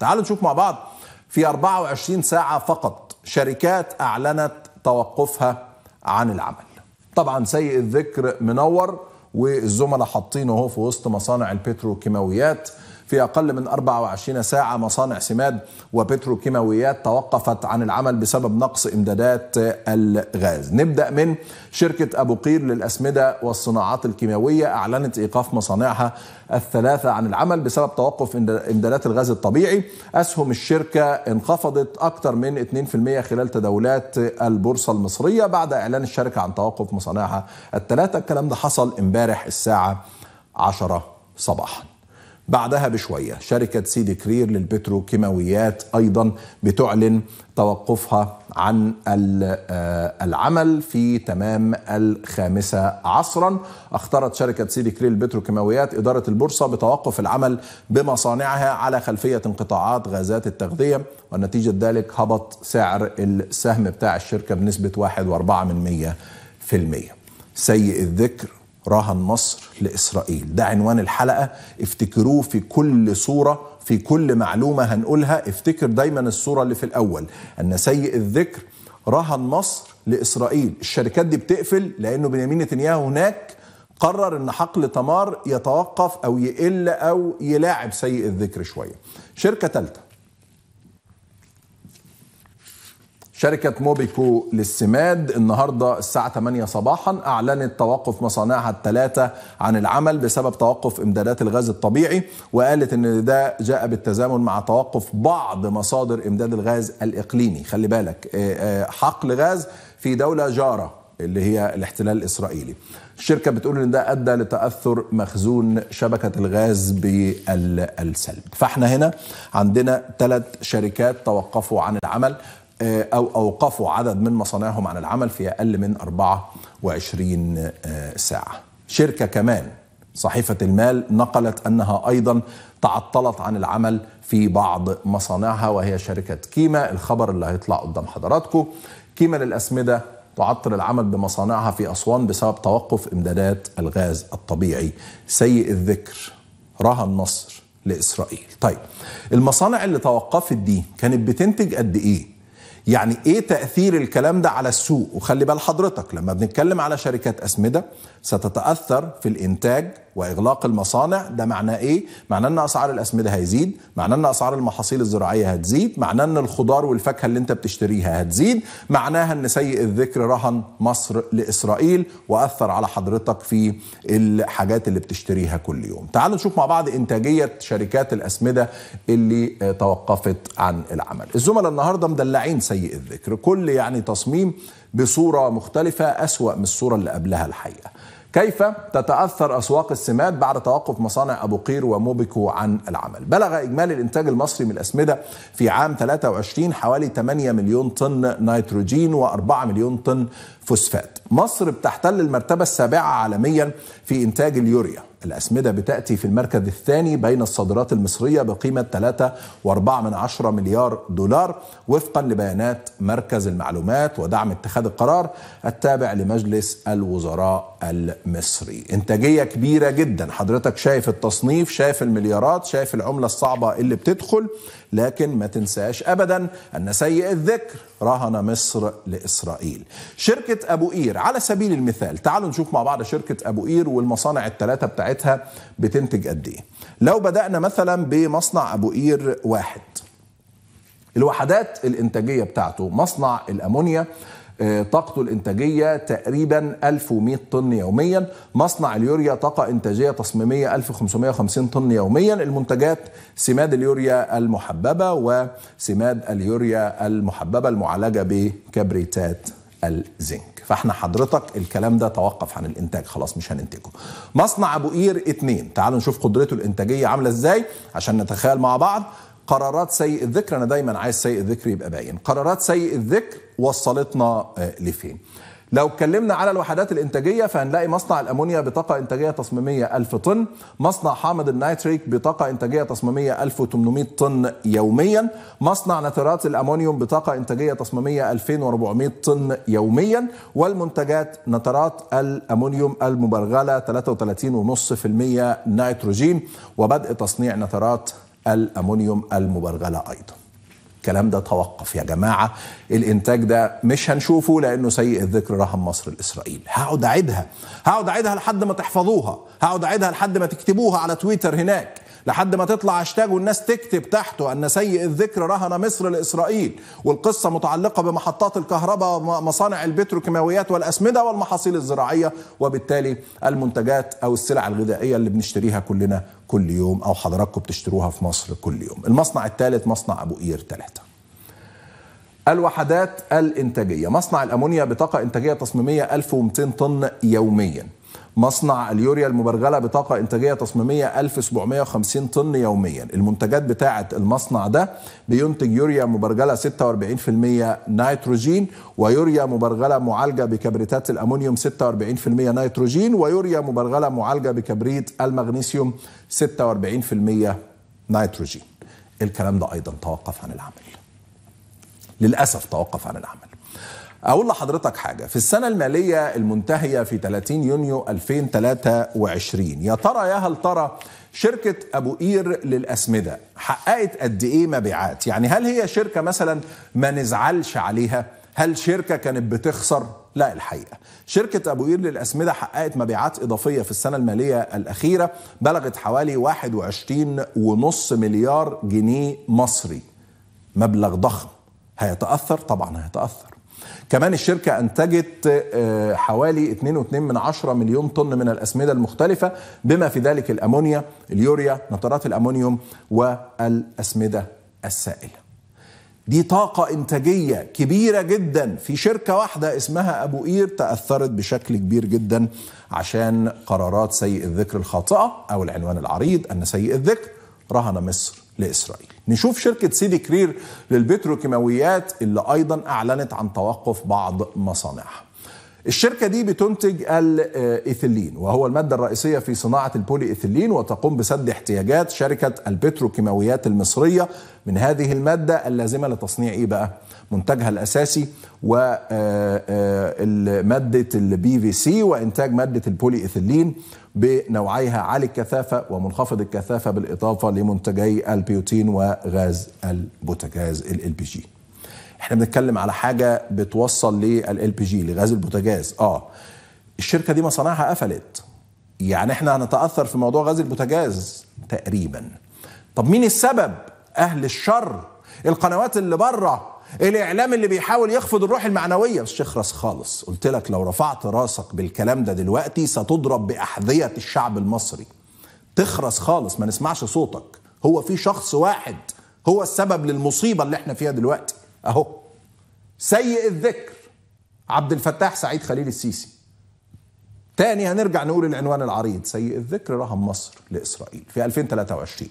تعالوا نشوف مع بعض في 24 ساعة فقط شركات أعلنت توقفها عن العمل طبعا سيء الذكر منور والزملاء حاطينه اهو في وسط مصانع البتروكيماويات في أقل من 24 ساعة مصانع سماد وبتروكيماويات توقفت عن العمل بسبب نقص إمدادات الغاز نبدأ من شركة أبو قير للأسمدة والصناعات الكيماوية أعلنت إيقاف مصانعها الثلاثة عن العمل بسبب توقف إمدادات الغاز الطبيعي أسهم الشركة انخفضت أكثر من 2% خلال تداولات البورصة المصرية بعد إعلان الشركة عن توقف مصانعها الثلاثة الكلام ده حصل امبارح الساعة 10 صباحاً بعدها بشوية شركة سيدي كرير للبتروكيماويات أيضا بتعلن توقفها عن آه، العمل في تمام الخامسة عصرا اختارت شركة سيدي كرير للبتروكيماويات إدارة البورصة بتوقف العمل بمصانعها على خلفية انقطاعات غازات التغذية ونتيجة ذلك هبط سعر السهم بتاع الشركة بنسبة 1.4% سيء الذكر راهن مصر لإسرائيل ده عنوان الحلقة افتكروه في كل صورة في كل معلومة هنقولها افتكر دايما الصورة اللي في الأول أن سيء الذكر رهن مصر لإسرائيل الشركات دي بتقفل لأنه بنيامين نتنياهو هناك قرر ان حقل تمار يتوقف او يقل او يلاعب سيء الذكر شويه. شركه ثالثه شركة موبيكو للسماد النهاردة الساعة 8 صباحا أعلنت توقف مصانعها الثلاثة عن العمل بسبب توقف إمدادات الغاز الطبيعي وقالت أن ده جاء بالتزامن مع توقف بعض مصادر إمداد الغاز الإقليمي خلي بالك آه، آه، حقل غاز في دولة جارة اللي هي الاحتلال الإسرائيلي الشركة بتقول أن ده أدى لتأثر مخزون شبكة الغاز بالسلب فاحنا هنا عندنا ثلاث شركات توقفوا عن العمل آه، أو أوقفوا عدد من مصانعهم عن العمل في أقل من 24 آه، ساعة شركة كمان صحيفة المال نقلت أنها أيضا تعطلت عن العمل في بعض مصانعها وهي شركة كيما الخبر اللي هيطلع قدام حضراتكم كيما للأسمدة تعطل العمل بمصانعها في أسوان بسبب توقف إمدادات الغاز الطبيعي سيء الذكر رهى النصر لإسرائيل طيب المصانع اللي توقفت دي كانت بتنتج قد إيه يعني ايه تاثير الكلام ده على السوق وخلي بال حضرتك لما بنتكلم على شركات اسمده ستتاثر في الانتاج واغلاق المصانع ده معناه ايه معناه ان اسعار الاسمده هيزيد معناه ان اسعار المحاصيل الزراعيه هتزيد معناه ان الخضار والفاكهه اللي انت بتشتريها هتزيد معناها ان سيء الذكر رهن مصر لاسرائيل واثر على حضرتك في الحاجات اللي بتشتريها كل يوم تعالوا نشوف مع بعض انتاجيه شركات الاسمده اللي آه، توقفت عن العمل الزملاء النهارده مدلعين سيء الذكر كل يعني تصميم بصوره مختلفه اسوا من الصوره اللي قبلها الحقيقه كيف تتأثر أسواق السماد بعد توقف مصانع أبو قير وموبيكو عن العمل بلغ إجمالي الإنتاج المصري من الأسمدة في عام 23 حوالي 8 مليون طن نيتروجين و4 مليون طن فوسفات مصر بتحتل المرتبة السابعة عالميا في إنتاج اليوريا الأسمدة بتأتي في المركز الثاني بين الصادرات المصرية بقيمة 3.4 مليار دولار وفقا لبيانات مركز المعلومات ودعم اتخاذ القرار التابع لمجلس الوزراء المصري إنتاجية كبيرة جدا حضرتك شايف التصنيف شايف المليارات شايف العملة الصعبة اللي بتدخل لكن ما تنساش أبدا أن سيء الذكر رهن مصر لإسرائيل شركة أبو قير على سبيل المثال تعالوا نشوف مع بعض شركة أبو قير والمصانع الثلاثة بتاعتها بتنتج قد إيه لو بدأنا مثلا بمصنع أبو قير واحد الوحدات الإنتاجية بتاعته مصنع الأمونيا طاقته الإنتاجية تقريبا 1100 طن يوميا مصنع اليوريا طاقة إنتاجية تصميمية 1550 طن يوميا المنتجات سماد اليوريا المحببة وسماد اليوريا المحببة المعالجة بكبريتات الزنك فاحنا حضرتك الكلام ده توقف عن الانتاج خلاص مش هننتجه مصنع ابو قير اتنين تعالوا نشوف قدرته الانتاجيه عامله ازاي عشان نتخيل مع بعض قرارات سيء الذكر انا دايما عايز سيء الذكر يبقى باين قرارات سيء الذكر وصلتنا آه، لفين لو اتكلمنا على الوحدات الانتاجيه فهنلاقي مصنع الامونيا بطاقه انتاجيه تصميميه 1000 طن، مصنع حامض النيتريك بطاقه انتاجيه تصميميه 1800 طن يوميا، مصنع نترات الامونيوم بطاقه انتاجيه تصميميه 2400 طن يوميا، والمنتجات نترات الامونيوم المبرغله 33.5% نيتروجين وبدء تصنيع نترات الأمونيوم المبرغلة أيضا الكلام ده توقف يا جماعة الإنتاج ده مش هنشوفه لأنه سيء الذكر رهن مصر الإسرائيل هقعد أعيدها هقعد أعيدها لحد ما تحفظوها هقعد أعيدها لحد ما تكتبوها على تويتر هناك لحد ما تطلع هاشتاج والناس تكتب تحته أن سيء الذكر رهن مصر لإسرائيل والقصة متعلقة بمحطات الكهرباء ومصانع البتروكيماويات والأسمدة والمحاصيل الزراعية وبالتالي المنتجات أو السلع الغذائية اللي بنشتريها كلنا كل يوم أو حضراتكم بتشتروها في مصر كل يوم المصنع الثالث مصنع أبو قير ثلاثة الوحدات الإنتاجية مصنع الأمونيا بطاقة إنتاجية تصميمية 1200 طن يومياً مصنع اليوريا المبرغله بطاقه انتاجيه تصميميه 1750 طن يوميا المنتجات بتاعه المصنع ده بينتج يوريا مبرغله 46% نيتروجين ويوريا مبرغله معالجه بكبريتات الامونيوم 46% نيتروجين ويوريا مبرغله معالجه بكبريت المغنيسيوم 46% نيتروجين الكلام ده ايضا توقف عن العمل للاسف توقف عن العمل أقول لحضرتك حاجة في السنة المالية المنتهية في 30 يونيو 2023 يا ترى يا هل ترى شركة أبو قير للأسمدة حققت قد إيه مبيعات يعني هل هي شركة مثلا ما نزعلش عليها هل شركة كانت بتخسر لا الحقيقة شركة أبو قير للأسمدة حققت مبيعات إضافية في السنة المالية الأخيرة بلغت حوالي 21.5 مليار جنيه مصري مبلغ ضخم هيتأثر طبعا هيتأثر كمان الشركة أنتجت آه، حوالي 2.2 من مليون طن من الأسمدة المختلفة بما في ذلك الأمونيا اليوريا نترات الأمونيوم والأسمدة السائلة دي طاقة إنتاجية كبيرة جدا في شركة واحدة اسمها أبو قير تأثرت بشكل كبير جدا عشان قرارات سيء الذكر الخاطئة أو العنوان العريض أن سيء الذكر رهن مصر لإسرائيل نشوف شركة سيدي كرير للبتروكيماويات اللي أيضا أعلنت عن توقف بعض مصانعها الشركة دي بتنتج الإيثيلين وهو المادة الرئيسية في صناعة البولي إيثيلين وتقوم بسد احتياجات شركة البتروكيماويات المصرية من هذه المادة اللازمة لتصنيع إيه بقى؟ منتجها الأساسي ومادة آه، آه، البي في سي وإنتاج مادة البولي إيثيلين بنوعيها عالي الكثافة ومنخفض الكثافة بالإضافة لمنتجي البيوتين وغاز البوتاجاز ال بي جي احنا بنتكلم على حاجه بتوصل للال بي جي لغاز البوتاجاز اه الشركه دي مصانعها قفلت يعني احنا هنتاثر في موضوع غاز البوتاجاز تقريبا طب مين السبب اهل الشر القنوات اللي بره الاعلام اللي بيحاول يخفض الروح المعنويه بس اخرس خالص قلت لك لو رفعت راسك بالكلام ده دلوقتي ستضرب باحذيه الشعب المصري تخرس خالص ما نسمعش صوتك هو في شخص واحد هو السبب للمصيبه اللي احنا فيها دلوقتي اهو سيء الذكر عبد الفتاح سعيد خليل السيسي تاني هنرجع نقول العنوان العريض سيء الذكر رهن مصر لإسرائيل في 2023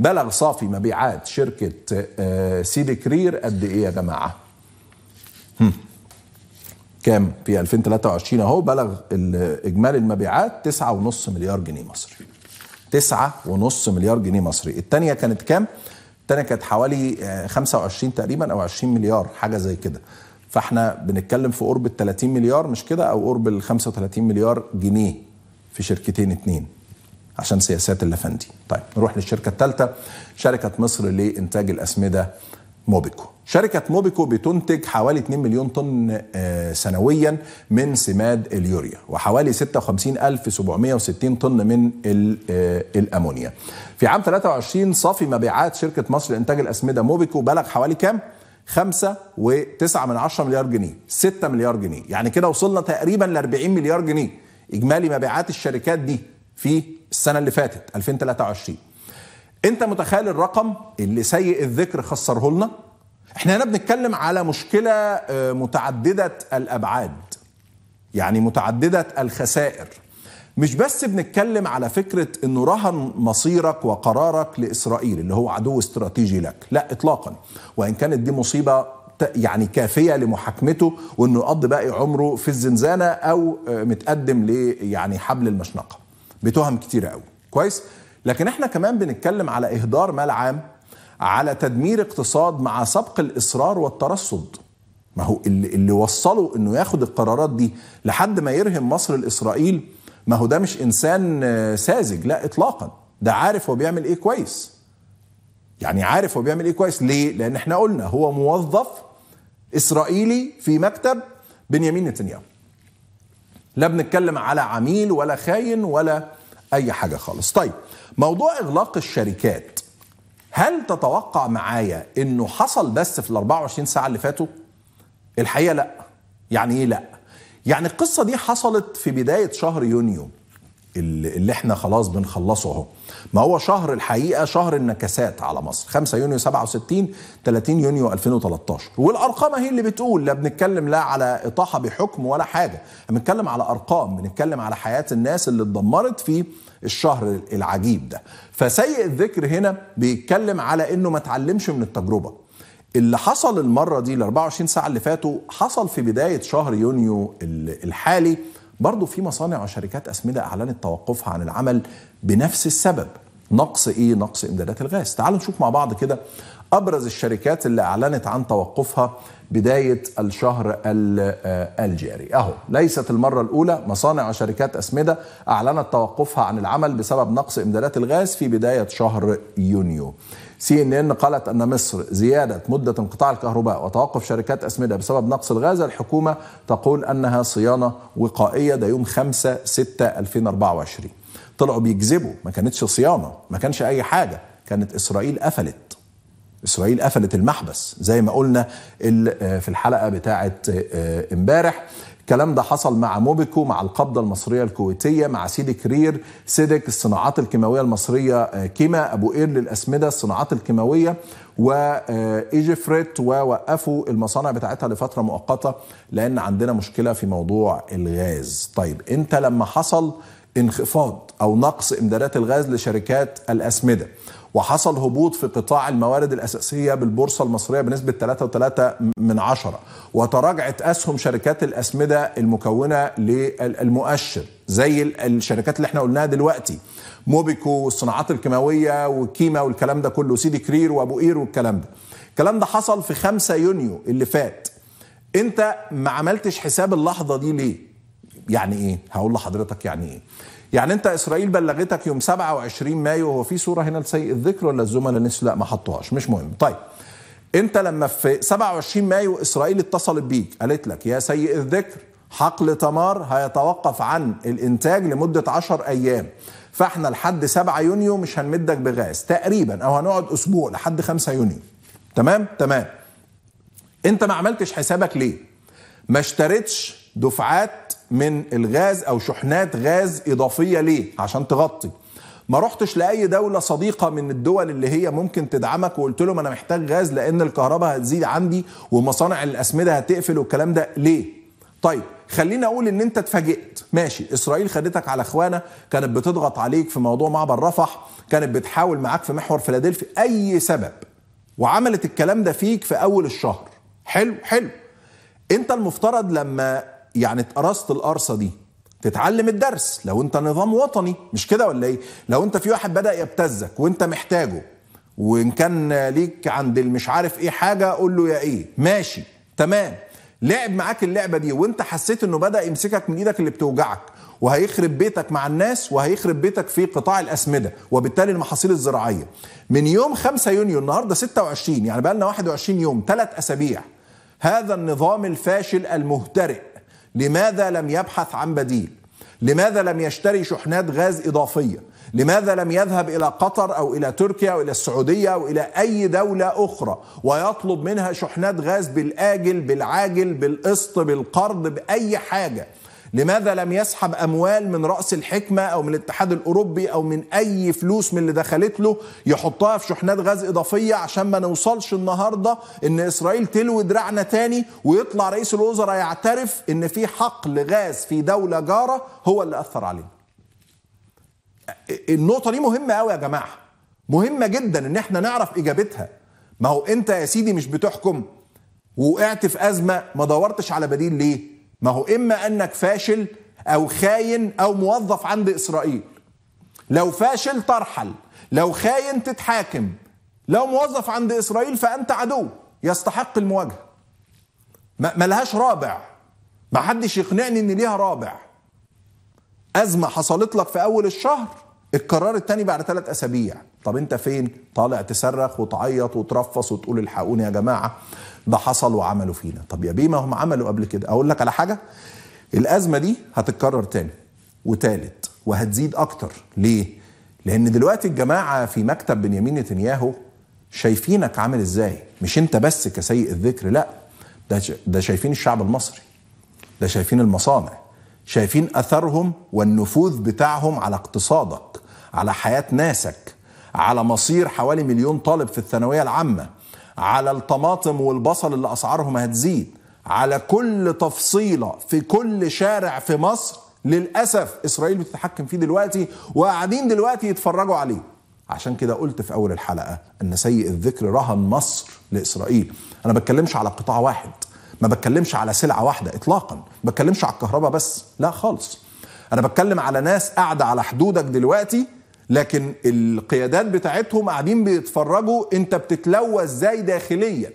بلغ صافي مبيعات شركة آه، سيدي كرير قد إيه يا جماعة هم. كام في 2023 اهو بلغ اجمالي المبيعات 9.5 مليار جنيه مصري 9.5 مليار جنيه مصري الثانيه كانت كام الثانيه كانت حوالي 25 آه، تقريبا او 20 مليار حاجه زي كده فاحنا بنتكلم في قرب ال 30 مليار مش كده او قرب ال 35 مليار جنيه في شركتين اتنين عشان سياسات اللافندي طيب نروح للشركه الثالثه شركه مصر لانتاج الاسمده موبيكو شركة موبيكو بتنتج حوالي 2 مليون طن آه، سنويا من سماد اليوريا وحوالي 56760 طن من آه، الأمونيا في عام 23 صافي مبيعات شركة مصر لإنتاج الأسمدة موبيكو بلغ حوالي كام؟ 5.9 من 10 مليار جنيه 6 مليار جنيه يعني كده وصلنا تقريبا ل 40 مليار جنيه إجمالي مبيعات الشركات دي في السنة اللي فاتت 2023 انت متخيل الرقم اللي سيء الذكر خسره لنا احنا هنا بنتكلم على مشكله آه، متعدده الابعاد يعني متعدده الخسائر مش بس بنتكلم على فكره انه رهن مصيرك وقرارك لاسرائيل اللي هو عدو استراتيجي لك لا اطلاقا وان كانت دي مصيبه يعني كافيه لمحاكمته وانه يقضي باقي عمره في الزنزانه او آه، متقدم ل يعني حبل المشنقه بتهم كتيره قوي كويس لكن احنا كمان بنتكلم على اهدار مال عام على تدمير اقتصاد مع سبق الإصرار والترصد ما هو اللي, اللي وصله انه ياخد القرارات دي لحد ما يرهم مصر لاسرائيل ما هو ده مش انسان آه، ساذج لا اطلاقا ده عارف هو بيعمل ايه كويس يعني عارف هو بيعمل ايه كويس ليه لان احنا قلنا هو موظف اسرائيلي في مكتب بنيامين نتنياهو لا بنتكلم على عميل ولا خاين ولا اي حاجه خالص طيب موضوع اغلاق الشركات هل تتوقع معايا انه حصل بس في ال 24 ساعه اللي فاتوا الحقيقه لا يعني ايه لا يعني القصه دي حصلت في بدايه شهر يونيو اللي احنا خلاص بنخلصه اهو ما هو شهر الحقيقه شهر النكسات على مصر 5 يونيو 67 30 يونيو 2013 والارقام هي اللي بتقول لا بنتكلم لا على اطاحه بحكم ولا حاجه بنتكلم على ارقام بنتكلم على حياه الناس اللي اتدمرت في الشهر العجيب ده فسيء الذكر هنا بيتكلم على انه ما اتعلمش من التجربه اللي حصل المره دي ال 24 ساعه اللي فاتوا حصل في بدايه شهر يونيو الحالي برضه في مصانع وشركات اسمده اعلنت توقفها عن العمل بنفس السبب نقص ايه نقص امدادات الغاز تعالوا نشوف مع بعض كده أبرز الشركات اللي أعلنت عن توقفها بداية الشهر آه، الجاري أهو ليست المرة الأولى مصانع وشركات أسمدة أعلنت توقفها عن العمل بسبب نقص إمدادات الغاز في بداية شهر يونيو سي ان ان قالت ان مصر زياده مده انقطاع الكهرباء وتوقف شركات اسمده بسبب نقص الغاز الحكومه تقول انها صيانه وقائيه ده يوم 5 6 2024 طلعوا بيكذبوا ما كانتش صيانه ما كانش اي حاجه كانت اسرائيل قفلت اسرائيل قفلت المحبس زي ما قلنا في الحلقه بتاعه آه، امبارح الكلام ده حصل مع موبيكو مع القبضة المصرية الكويتية مع سيدي كرير سيدك الصناعات الكيماوية المصرية آه، كيما أبو قير للأسمدة الصناعات الكيماوية وإيجيفريت آه، ووقفوا المصانع بتاعتها لفترة مؤقتة لأن عندنا مشكلة في موضوع الغاز طيب أنت لما حصل انخفاض أو نقص إمدادات الغاز لشركات الأسمدة وحصل هبوط في قطاع الموارد الأساسية بالبورصة المصرية بنسبة 3.3 من عشرة وتراجعت أسهم شركات الأسمدة المكونة للمؤشر زي الشركات اللي احنا قلناها دلوقتي موبيكو والصناعات الكيماوية وكيما والكلام ده كله سيدي كرير وأبو قير والكلام ده الكلام ده حصل في 5 يونيو اللي فات انت ما عملتش حساب اللحظة دي ليه يعني ايه هقول لحضرتك يعني ايه يعني انت اسرائيل بلغتك يوم 27 مايو هو في صوره هنا لسيء الذكر ولا الزملاء نسوا لا ما حطوهاش مش مهم طيب انت لما في 27 مايو اسرائيل اتصلت بيك قالت لك يا سيء الذكر حقل تمار هيتوقف عن الانتاج لمده 10 ايام فاحنا لحد 7 يونيو مش هنمدك بغاز تقريبا او هنقعد اسبوع لحد 5 يونيو تمام تمام انت ما عملتش حسابك ليه ما اشتريتش دفعات من الغاز او شحنات غاز اضافيه ليه عشان تغطي ما رحتش لاي دوله صديقه من الدول اللي هي ممكن تدعمك وقلت لهم انا محتاج غاز لان الكهرباء هتزيد عندي ومصانع الاسمده هتقفل والكلام ده ليه طيب خلينا اقول ان انت اتفاجئت ماشي اسرائيل خدتك على اخوانا كانت بتضغط عليك في موضوع معبر رفح كانت بتحاول معاك في محور فيلادلفيا اي سبب وعملت الكلام ده فيك في اول الشهر حلو حلو انت المفترض لما يعني اتقرصت القرصه دي تتعلم الدرس لو انت نظام وطني مش كده ولا ايه لو انت في واحد بدا يبتزك وانت محتاجه وان كان ليك عند المش عارف ايه حاجه قول له يا ايه ماشي تمام لعب معاك اللعبه دي وانت حسيت انه بدا يمسكك من ايدك اللي بتوجعك وهيخرب بيتك مع الناس وهيخرب بيتك في قطاع الاسمده وبالتالي المحاصيل الزراعيه من يوم 5 يونيو النهارده 26 يعني بقى لنا 21 يوم ثلاث اسابيع هذا النظام الفاشل المهترئ لماذا لم يبحث عن بديل لماذا لم يشتري شحنات غاز إضافية لماذا لم يذهب إلى قطر أو إلى تركيا أو إلى السعودية أو إلى أي دولة أخرى ويطلب منها شحنات غاز بالآجل بالعاجل بالقسط بالقرض بأي حاجة لماذا لم يسحب اموال من راس الحكمه او من الاتحاد الاوروبي او من اي فلوس من اللي دخلت له يحطها في شحنات غاز اضافيه عشان ما نوصلش النهارده ان اسرائيل تلوي دراعنا تاني ويطلع رئيس الوزراء يعترف ان في حقل غاز في دوله جاره هو اللي اثر علينا. النقطه دي مهمه قوي يا جماعه مهمه جدا ان احنا نعرف اجابتها. ما هو انت يا سيدي مش بتحكم وقعت في ازمه ما دورتش على بديل ليه؟ ما هو إما أنك فاشل أو خاين أو موظف عند إسرائيل لو فاشل ترحل لو خاين تتحاكم لو موظف عند إسرائيل فأنت عدو يستحق المواجهة ما لهاش رابع ما حدش يقنعني ان ليها رابع أزمة حصلت لك في أول الشهر القرار التاني بعد ثلاث أسابيع طب انت فين طالع تصرخ وتعيط وترفص وتقول الحقوني يا جماعه ده حصل وعملوا فينا طب يا بيه ما هم عملوا قبل كده اقول لك على حاجه الازمه دي هتتكرر تاني وتالت وهتزيد اكتر ليه لان دلوقتي الجماعه في مكتب بنيامين نتنياهو شايفينك عامل ازاي مش انت بس كسيء الذكر لا ده ده شايفين الشعب المصري ده شايفين المصانع شايفين اثرهم والنفوذ بتاعهم على اقتصادك على حياه ناسك على مصير حوالي مليون طالب في الثانوية العامة على الطماطم والبصل اللي أسعارهم هتزيد على كل تفصيلة في كل شارع في مصر للأسف إسرائيل بتتحكم فيه دلوقتي وقاعدين دلوقتي يتفرجوا عليه عشان كده قلت في أول الحلقة أن سيء الذكر رهن مصر لإسرائيل أنا بتكلمش على قطاع واحد ما بتكلمش على سلعة واحدة إطلاقا ما بتكلمش على الكهرباء بس لا خالص أنا بتكلم على ناس قاعدة على حدودك دلوقتي لكن القيادات بتاعتهم قاعدين بيتفرجوا انت بتتلوى ازاي داخليا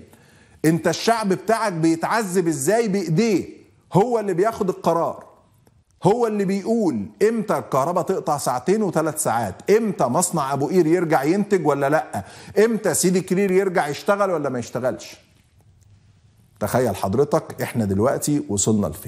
انت الشعب بتاعك بيتعذب ازاي بايديه هو اللي بياخد القرار هو اللي بيقول امتى الكهرباء تقطع ساعتين وثلاث ساعات امتى مصنع ابو قير يرجع ينتج ولا لا امتى سيدي كرير يرجع يشتغل ولا ما يشتغلش تخيل حضرتك احنا دلوقتي وصلنا لفين